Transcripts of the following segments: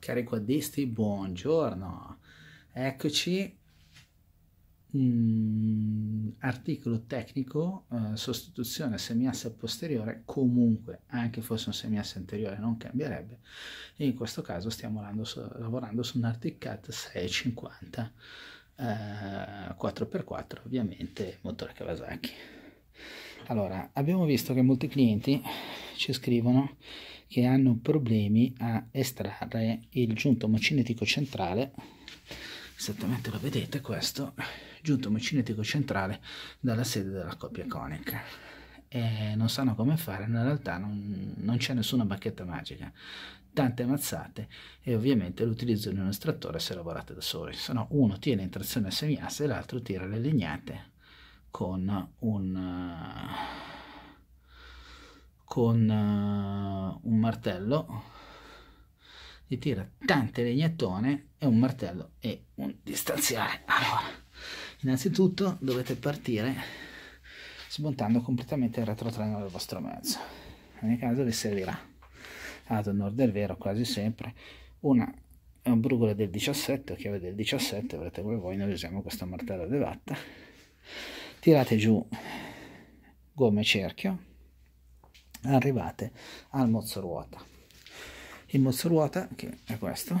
Cari guardisti, buongiorno. Eccoci. Mm, articolo tecnico, eh, sostituzione semiasse posteriore, comunque anche fosse un semiasse anteriore non cambierebbe. In questo caso stiamo lavorando su, lavorando su un Articat 650 eh, 4x4, ovviamente motore Kawasaki. Allora, abbiamo visto che molti clienti ci scrivono che hanno problemi a estrarre il giunto mocinetico centrale, esattamente lo vedete questo, giunto mocinetico centrale dalla sede della coppia conica. E non sanno come fare, in realtà non, non c'è nessuna bacchetta magica, tante mazzate e ovviamente l'utilizzo di un estrattore se lavorate da soli, se no uno tiene in trazione a semiasse e l'altro tira le legnate con un, eh, con eh, un martello gli tira tante legnettone e un martello e un distanziale allora innanzitutto dovete partire smontando completamente il retrotreno del vostro mezzo In ogni caso vi servirà ad onore del vero quasi sempre una è un brugola del 17 chiave del 17 avrete come voi noi usiamo questo martello di vatta tirate giù gomme cerchio, arrivate al mozzo ruota. Il mozzo ruota, che è questo,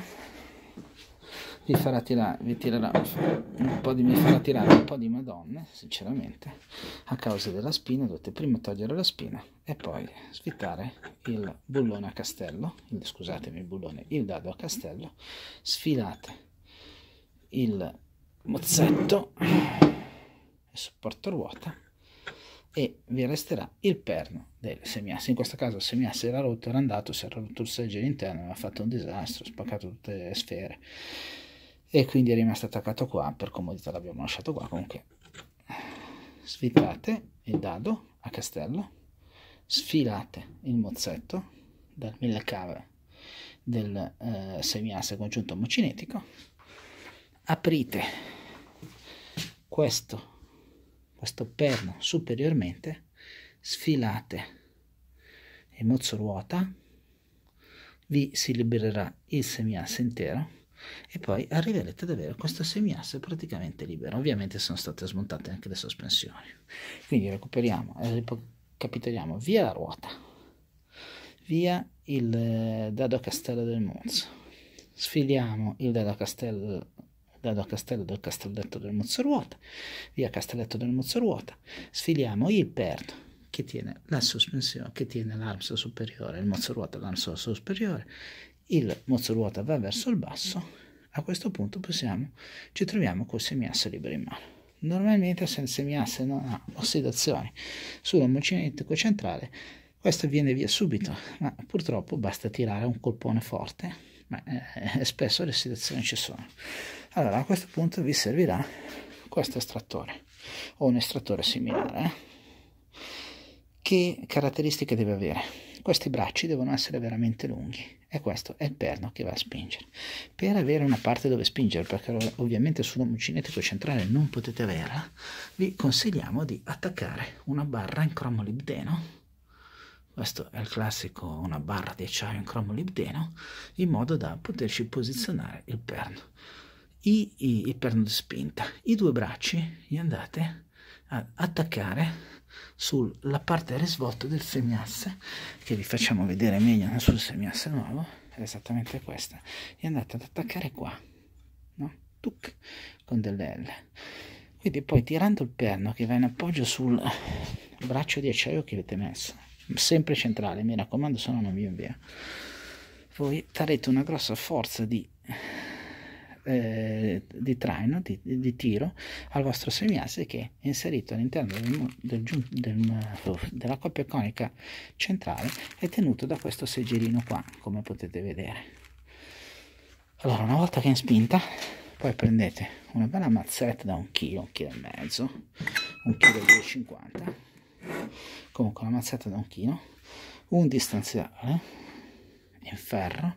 vi farà tirare, vi tirerà un po' di, mi farà tirare un po' di madonne, sinceramente, a causa della spina, dovete prima togliere la spina e poi sfittare il bullone a castello, il, scusatemi il bullone, il dado a castello, sfilate il mozzetto supporto ruota e vi resterà il perno del semiasse. In questo caso il semiasse era rotto, era andato, si era rotto il seggio all'interno, aveva fatto un disastro, spaccato tutte le sfere e quindi è rimasto attaccato qua, per comodità l'abbiamo lasciato qua, comunque svitate il dado a castello, sfilate il mozzetto dal mille cave del eh, semiasse congiunto omocinetico, aprite questo questo perno superiormente, sfilate il mozzo ruota, vi si libererà il semiasse intero e poi arriverete ad avere questo semiasse praticamente libero. Ovviamente sono state smontate anche le sospensioni. Quindi recuperiamo, eh, ricapitoliamo, via la ruota, via il eh, dado castello del mozzo, sfiliamo il dado castello da, a Castello del Castelletto del Mozzaruota, via Castelletto del Mozzaruota, sfiliamo il perno che tiene la sospensione, che tiene l'armso superiore, il mozzoruota l'armso superiore, il mozzoruota va verso il basso, a questo punto possiamo, ci troviamo col semiasse libero in mano. Normalmente se il semiasse non ha ossidazioni sull'omocinetico centrale, questo viene via subito, ma purtroppo basta tirare un colpone forte ma eh, eh, spesso le situazioni ci sono. Allora a questo punto vi servirà questo estrattore o un estrattore similare. Eh? Che caratteristiche deve avere? Questi bracci devono essere veramente lunghi e questo è il perno che va a spingere. Per avere una parte dove spingere, perché ovviamente sul sull'omucinetico centrale non potete averla, vi consigliamo di attaccare una barra in cromo libdeno questo è il classico, una barra di acciaio in cromo libdeno, in modo da poterci posizionare il perno. I, i, il perno di spinta, i due bracci li andate ad attaccare sulla parte risvolta del semiasse, che vi facciamo vedere meglio sul semiasse nuovo, è esattamente questa, e andate ad attaccare qua, no? Tuc, con delle L. Quindi poi tirando il perno che va in appoggio sul braccio di acciaio che avete messo, sempre centrale, mi raccomando, se no non vi invia. Voi darete una grossa forza di, eh, di traino, di, di, tiro al vostro semiasse che è inserito all'interno del, del, del, della coppia conica centrale e tenuto da questo seggerino qua, come potete vedere. Allora, una volta che è in spinta, poi prendete una bella mazzetta da un chilo, un chilo e mezzo, un chilo e 2,50 comunque una mazzata da un chilo un distanziale in ferro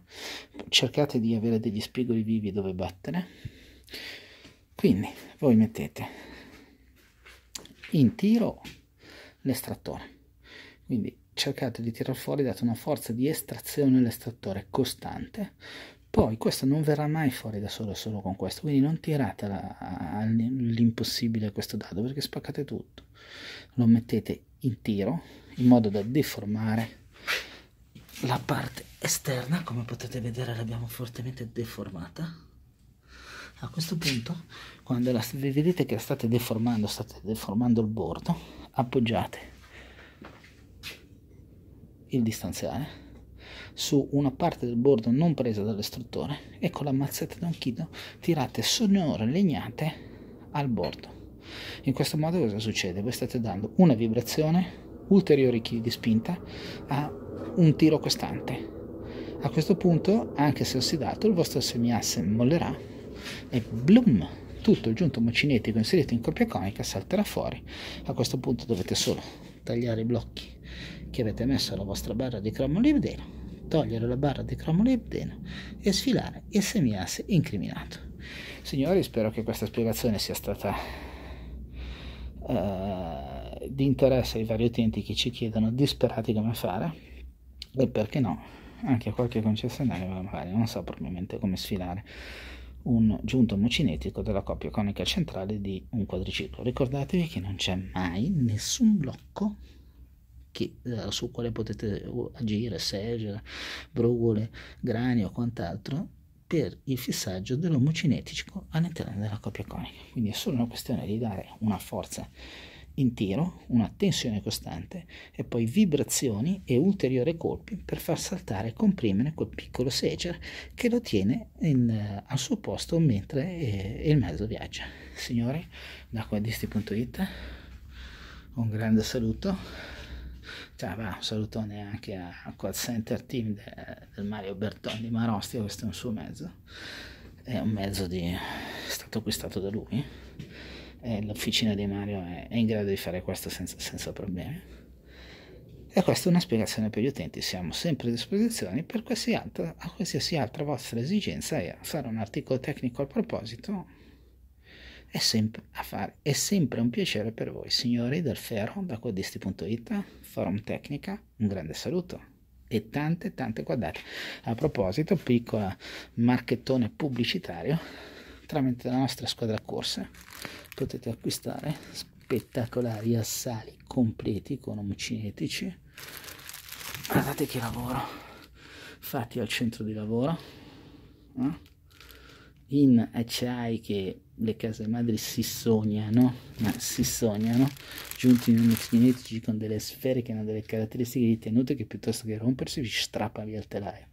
cercate di avere degli spigoli vivi dove battere quindi voi mettete in tiro l'estrattore quindi cercate di tirar fuori date una forza di estrazione all'estrattore costante poi questo non verrà mai fuori da solo solo con questo quindi non tirate all'impossibile questo dado perché spaccate tutto lo mettete in tiro in modo da deformare la parte esterna come potete vedere l'abbiamo fortemente deformata a questo punto quando la, vedete che la state deformando state deformando il bordo appoggiate il distanziale su una parte del bordo non presa dall'estruttore e con la mazzetta da un chilo tirate sonore legnate al bordo in questo modo cosa succede? Voi state dando una vibrazione, ulteriori chili di spinta a un tiro costante. A questo punto, anche se ossidato, il vostro semiasse mollerà e blum, tutto il giunto macinetico inserito in coppia conica salterà fuori. A questo punto dovete solo tagliare i blocchi che avete messo alla vostra barra di cromolibdeno, togliere la barra di cromolibdeno e sfilare il semiasse incriminato. Signori, spero che questa spiegazione sia stata eh, di interesse ai vari utenti che ci chiedono disperati come fare e perché no anche a qualche concessionario magari non so probabilmente come sfilare un giunto mucinetico della coppia conica centrale di un quadriciclo. Ricordatevi che non c'è mai nessun blocco che, eh, su quale potete uh, agire, seggiole, brugole, grani o quant'altro per il fissaggio dell'omocinetico all'interno della coppia conica. Quindi è solo una questione di dare una forza in tiro, una tensione costante e poi vibrazioni e ulteriori colpi per far saltare e comprimere quel piccolo seger che lo tiene in, eh, al suo posto mentre eh, il mezzo viaggia. Signori, da questi quadisti.it un grande saluto cioè, beh, un salutone anche al call center team de, del Mario di Marostia questo è un suo mezzo. È un mezzo di, è stato acquistato da lui. E l'officina di Mario è, è in grado di fare questo senza, senza problemi. E questa è una spiegazione per gli utenti, siamo sempre a disposizione per qualsiasi altra, qualsiasi altra vostra esigenza e fare un articolo tecnico al proposito è sempre a fare. È sempre un piacere per voi, signori del ferro, da quadisti.it, forum tecnica, un grande saluto e tante tante guardate. A proposito, piccolo marchettone pubblicitario, tramite la nostra squadra corse potete acquistare spettacolari assali completi con omicini Guardate che lavoro, fatti al centro di lavoro. Eh? in acciai che le case madri si sognano, ma si sognano, giunti in un mix genetici con delle sfere che hanno delle caratteristiche di tenute che piuttosto che rompersi vi strappa via il telaio.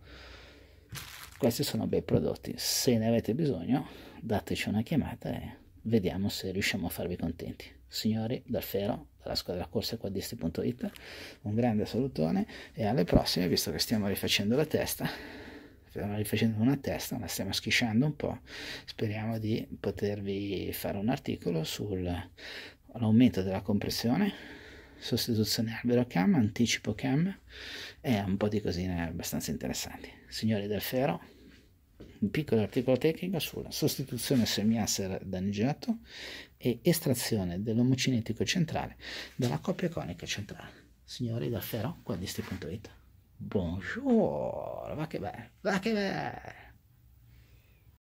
Questi sono bei prodotti, se ne avete bisogno dateci una chiamata e vediamo se riusciamo a farvi contenti. Signori, dal Fero, dalla squadra corsa quadisti.it, un grande salutone e alle prossime, visto che stiamo rifacendo la testa, stiamo rifacendo una testa, la stiamo schisciando un po', speriamo di potervi fare un articolo sull'aumento della compressione, sostituzione albero cam, anticipo cam e un po' di cosine abbastanza interessanti. Signori del ferro, un piccolo articolo tecnico sulla sostituzione semiasse danneggiato e estrazione dell'omocinetico centrale dalla coppia conica centrale. Signori del ferro, quadisti.it Bonjour. Va que bien, Va que bien